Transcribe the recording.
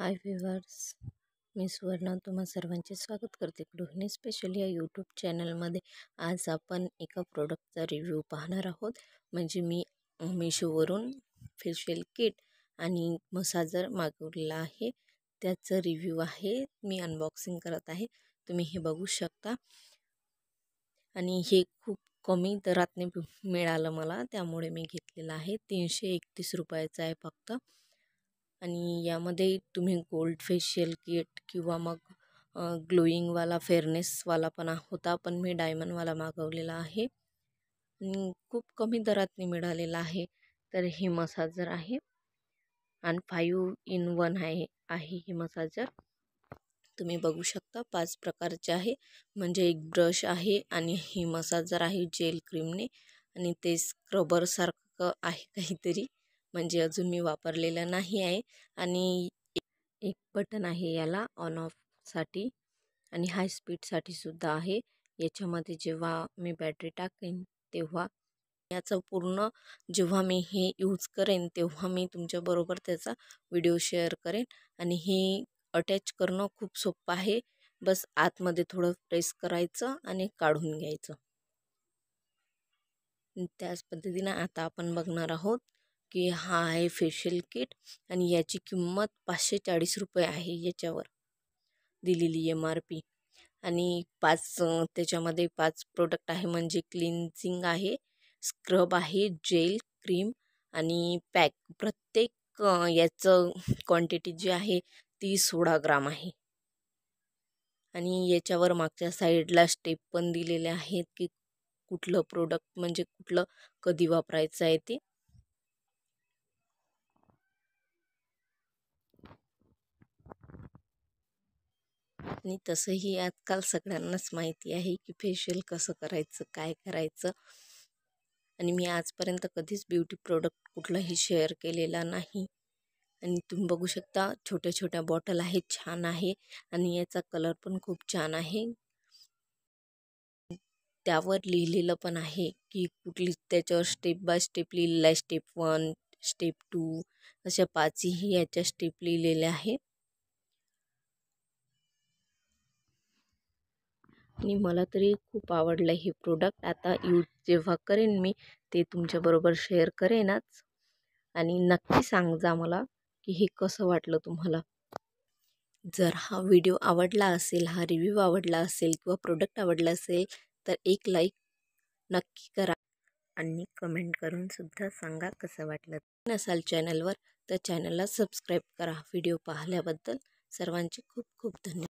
हाय viewers मी सुवर्णा तुम्हा सर्वांचे स्वागत करते गृहिणी स्पेशल या यूट्यूब चॅनलमध्ये आज आपण एका प्रोडक्टचा रिव्ह्यू पाहणार आहोत म्हणजे मी मिशोवरून फेशियल किट आणि मसाजर मागवलेला आहे त्याचं रिव्ह्यू आहे मी अनबॉक्सिंग करत आहे तुम्ही हे बघू शकता आणि हे खूप कमी दरातने मिळालं मला त्यामुळे मी घेतलेलं आहे तीनशे एकतीस रुपयाचं आहे फक्त आणि यामध्ये तुम्ही गोल्ड फेशियल किट किंवा मग ग्लोईंगवाला फेअरनेसवाला पण होता पण मी डायमंडवाला मागवलेला आहे खूप कमी दरात मिळालेला आहे तर हे मसाजर आहे आणि फाईव्ह इन वन आहे आहे हे मसाजर तुम्ही बघू शकता पाच प्रकारचे आहे म्हणजे एक ब्रश आहे आणि हे मसाजर आहे जेल क्रीमने आणि ते स्क्रबरसारखं आहे काहीतरी म्हणजे अजून मी वापरलेलं नाही आहे आणि एक बटन आहे याला ऑन ऑफसाठी आणि हाय स्पीडसाठी सुद्धा आहे याच्यामध्ये जेव्हा मी बॅटरी टाकेन तेव्हा याचं पूर्ण जेव्हा मी हे यूज करेन तेव्हा मी तुमच्याबरोबर त्याचा व्हिडिओ शेअर करेन आणि हे अटॅच करणं खूप सोपं आहे बस आतमध्ये थोडं प्रेस करायचं आणि काढून घ्यायचं त्याच पद्धतीनं आता आपण बघणार आहोत की हा आहे फेशियल किट आणि याची किंमत पाचशे चाळीस रुपये आहे याच्यावर दिलेली एम आर पी आणि पाच त्याच्यामध्ये पाच प्रोडक्ट आहे म्हणजे क्लिन्झिंग आहे स्क्रब आहे जेल क्रीम आणि पॅक प्रत्येक याचं क्वांटिटी जी आहे ती सोळा ग्राम आहे आणि याच्यावर मागच्या साईडला स्टेप पण दिलेले आहेत की कुठलं प्रोडक्ट म्हणजे कुठलं कधी वापरायचं आहे ते आणि तसंही आजकाल सगळ्यांनाच माहिती आहे की फेशियल कसं करायचं काय करायचं आणि मी आजपर्यंत कधीच ब्युटी प्रोडक्ट कुठलाही शेअर केलेला नाही आणि तुम्ही बघू शकता छोट्या छोट्या बॉटल आहेत छान आहे आणि याचा कलर पण खूप छान आहे त्यावर लिहिलेलं पण आहे की कुठली त्याच्यावर स्टेप बाय स्टेप लिहिलेलं आहे स्टेप वन स्टेप टू अशा पाचही याच्या स्टेप लिहिलेल्या आहे आणि मला तरी खूप आवडलं हे प्रोडक्ट आता यूज जेव्हा करेन मी ते तुमच्याबरोबर शेअर करेनच आणि नक्की सांगजा मला की हे कसं वाटलं तुम्हाला जर हा व्हिडिओ आवडला असेल हा रिव्ह्यू आवडला असेल किंवा प्रोडक्ट आवडला असेल तर एक लाईक नक्की करा आणि कमेंट करून सुद्धा सांगा कसं वाटलं नसाल चॅनलवर तर चॅनलला सबस्क्राईब करा व्हिडिओ पाहिल्याबद्दल सर्वांचे खूप खूप धन्यवाद